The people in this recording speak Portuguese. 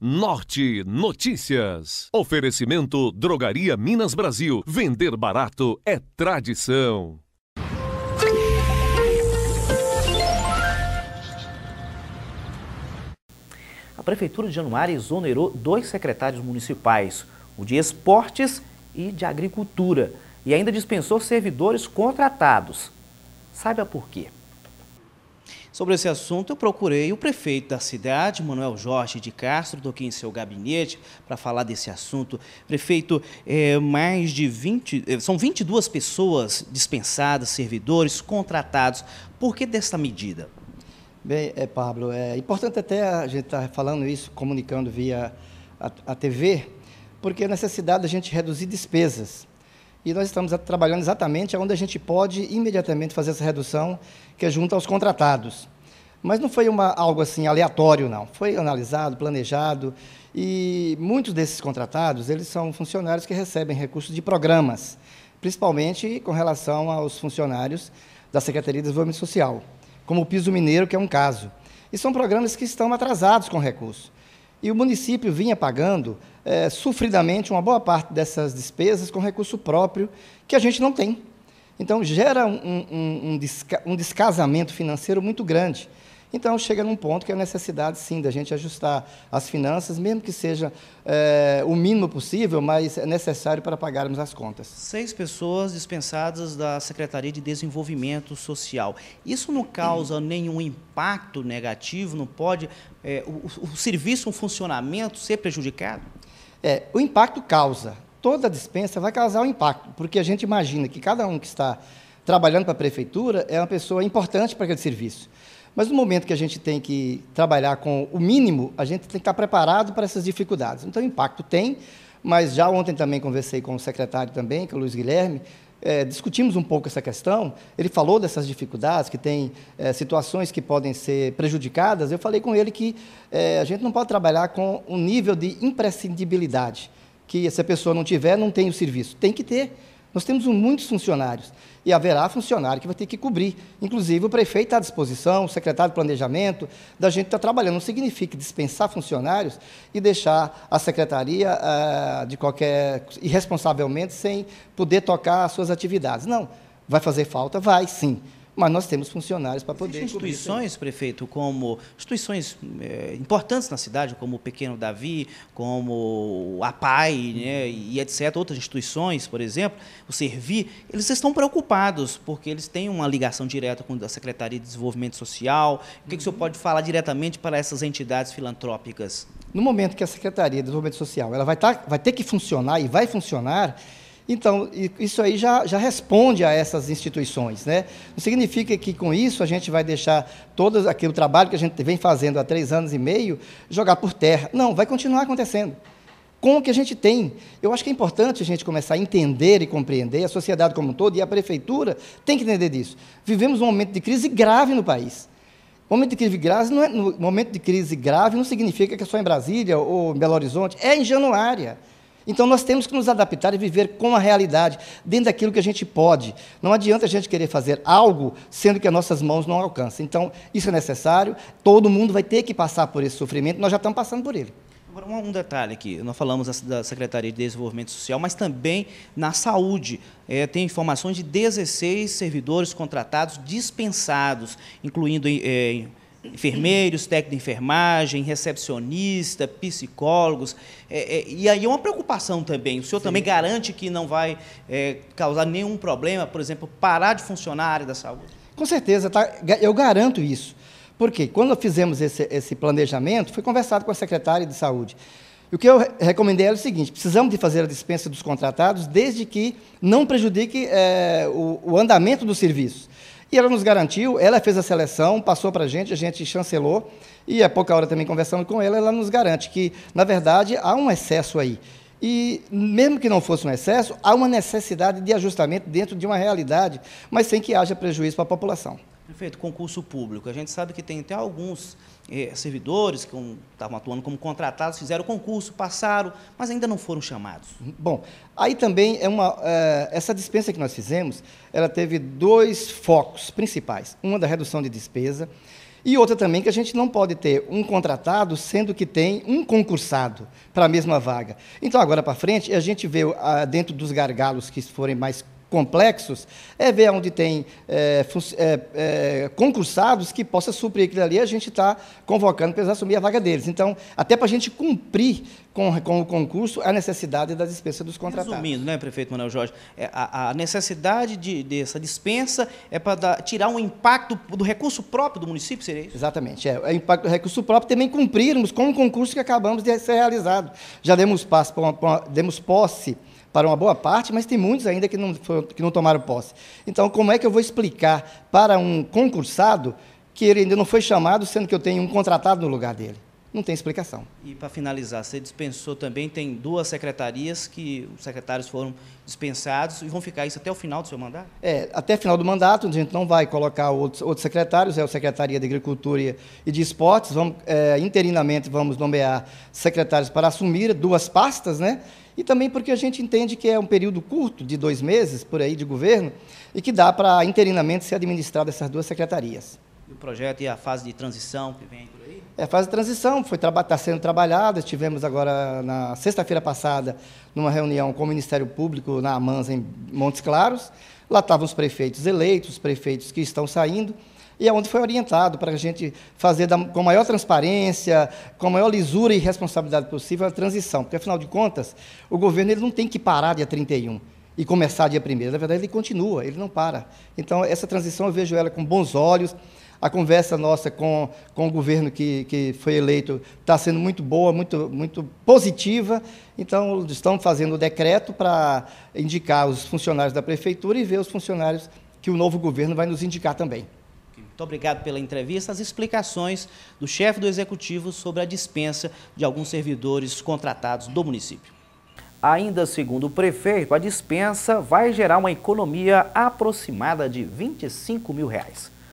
Norte Notícias. Oferecimento Drogaria Minas Brasil. Vender barato é tradição. A Prefeitura de Januário exonerou dois secretários municipais, o de Esportes e de Agricultura, e ainda dispensou servidores contratados. Saiba por quê. Sobre esse assunto, eu procurei o prefeito da cidade, Manuel Jorge de Castro, estou aqui em seu gabinete para falar desse assunto. Prefeito, é, mais de 20, é, são 22 pessoas dispensadas, servidores contratados. Por que desta medida? Bem, é, Pablo, é importante até a gente estar tá falando isso, comunicando via a, a TV, porque é necessidade da gente reduzir despesas. E nós estamos trabalhando exatamente onde a gente pode imediatamente fazer essa redução, que é junto aos contratados. Mas não foi uma, algo assim aleatório, não. Foi analisado, planejado. E muitos desses contratados, eles são funcionários que recebem recursos de programas, principalmente com relação aos funcionários da Secretaria de Desenvolvimento Social, como o Piso Mineiro, que é um caso. E são programas que estão atrasados com recursos. E o município vinha pagando é, sofridamente uma boa parte dessas despesas com recurso próprio, que a gente não tem. Então, gera um, um, um, um descasamento financeiro muito grande. Então, chega num ponto que é a necessidade, sim, da gente ajustar as finanças, mesmo que seja é, o mínimo possível, mas é necessário para pagarmos as contas. Seis pessoas dispensadas da Secretaria de Desenvolvimento Social. Isso não causa nenhum impacto negativo? Não pode é, o, o serviço, o funcionamento ser prejudicado? É, o impacto causa. Toda dispensa vai causar um impacto, porque a gente imagina que cada um que está trabalhando para a prefeitura é uma pessoa importante para aquele serviço. Mas no momento que a gente tem que trabalhar com o mínimo, a gente tem que estar preparado para essas dificuldades. Então, impacto tem, mas já ontem também conversei com o secretário também, que é o Luiz Guilherme, é, discutimos um pouco essa questão. Ele falou dessas dificuldades, que tem é, situações que podem ser prejudicadas. Eu falei com ele que é, a gente não pode trabalhar com um nível de imprescindibilidade, que se a pessoa não tiver, não tem o serviço. Tem que ter nós temos muitos funcionários e haverá funcionário que vai ter que cobrir. Inclusive, o prefeito está à disposição, o secretário de planejamento, da gente está trabalhando. Não significa dispensar funcionários e deixar a secretaria ah, de qualquer. irresponsavelmente sem poder tocar as suas atividades. Não. Vai fazer falta? Vai, sim mas nós temos funcionários para poder. instituições, prefeito, como instituições é, importantes na cidade, como o Pequeno Davi, como a PAI, né, e etc., outras instituições, por exemplo, o Servi, eles estão preocupados, porque eles têm uma ligação direta com a Secretaria de Desenvolvimento Social. O que, uhum. que o senhor uhum. pode falar diretamente para essas entidades filantrópicas? No momento que a Secretaria de Desenvolvimento Social ela vai, tá, vai ter que funcionar e vai funcionar, então, isso aí já, já responde a essas instituições. Né? Não significa que com isso a gente vai deixar todo aquele trabalho que a gente vem fazendo há três anos e meio jogar por terra. Não, vai continuar acontecendo. Com o que a gente tem. Eu acho que é importante a gente começar a entender e compreender, a sociedade como um todo e a prefeitura tem que entender disso. Vivemos um momento de crise grave no país. Momento de crise grave não, é, momento de crise grave não significa que é só em Brasília ou em Belo Horizonte, é em Januária. Então nós temos que nos adaptar e viver com a realidade, dentro daquilo que a gente pode. Não adianta a gente querer fazer algo sendo que as nossas mãos não alcançam. Então isso é necessário, todo mundo vai ter que passar por esse sofrimento, nós já estamos passando por ele. Agora, um detalhe aqui, nós falamos da Secretaria de Desenvolvimento Social, mas também na saúde. É, tem informações de 16 servidores contratados dispensados, incluindo é, enfermeiros, técnico de enfermagem, recepcionista, psicólogos. É, é, e aí é uma preocupação também. O senhor Sim. também garante que não vai é, causar nenhum problema, por exemplo, parar de funcionar a área da saúde? Com certeza, tá? eu garanto isso. Porque quando fizemos esse, esse, planejamento, foi conversado com a secretária de saúde. E o que eu recomendei era o seguinte: precisamos de fazer a dispensa dos contratados, desde que não prejudique é, o, o andamento do serviço. E ela nos garantiu, ela fez a seleção, passou para a gente, a gente chancelou, e há é pouca hora também conversando com ela, ela nos garante que, na verdade, há um excesso aí. E, mesmo que não fosse um excesso, há uma necessidade de ajustamento dentro de uma realidade, mas sem que haja prejuízo para a população. Prefeito, concurso público. A gente sabe que tem até alguns eh, servidores que um, estavam atuando como contratados, fizeram concurso, passaram, mas ainda não foram chamados. Uhum. Bom, aí também é uma. É, essa dispensa que nós fizemos, ela teve dois focos principais. Uma da redução de despesa e outra também que a gente não pode ter um contratado sendo que tem um concursado para a mesma vaga. Então, agora para frente, a gente vê dentro dos gargalos que forem mais complexos, é ver onde tem é, é, é, concursados que possa suprir aquilo ali, a gente está convocando para eles assumir a vaga deles. Então, até para a gente cumprir com, com, o concurso a necessidade da dispensa dos contratados. Resumindo, né, prefeito Manuel Jorge, é, a, a necessidade de, dessa dispensa é para tirar um impacto do recurso próprio do município, seria isso? Exatamente, é, o é impacto do recurso próprio também cumprirmos com o concurso que acabamos de ser realizado. Já demos, passo, demos posse para uma boa parte, mas tem muitos ainda que não, que não tomaram posse. Então, como é que eu vou explicar para um concursado que ele ainda não foi chamado, sendo que eu tenho um contratado no lugar dele? Não tem explicação. E para finalizar, você dispensou também, tem duas secretarias que os secretários foram dispensados e vão ficar isso até o final do seu mandato? É, até o final do mandato, a gente não vai colocar outros, outros secretários, é a Secretaria de Agricultura e de Esportes, vamos, é, interinamente vamos nomear secretários para assumir duas pastas, né? E também porque a gente entende que é um período curto, de dois meses, por aí, de governo, e que dá para interinamente ser administrado essas duas secretarias o projeto e a fase de transição que vem por aí? É a fase de transição, foi está sendo trabalhada. Tivemos agora, na sexta-feira passada, numa reunião com o Ministério Público na AMANS, em Montes Claros. Lá estavam os prefeitos eleitos, os prefeitos que estão saindo e aonde é foi orientado para a gente fazer da, com maior transparência, com maior lisura e responsabilidade possível a transição, porque afinal de contas, o governo ele não tem que parar dia 31 e começar dia 1 na verdade ele continua, ele não para. Então essa transição eu vejo ela com bons olhos. A conversa nossa com, com o governo que, que foi eleito está sendo muito boa, muito, muito positiva. Então, estão fazendo o decreto para indicar os funcionários da prefeitura e ver os funcionários que o novo governo vai nos indicar também. Muito obrigado pela entrevista. As explicações do chefe do executivo sobre a dispensa de alguns servidores contratados do município. Ainda segundo o prefeito, a dispensa vai gerar uma economia aproximada de 25 mil reais.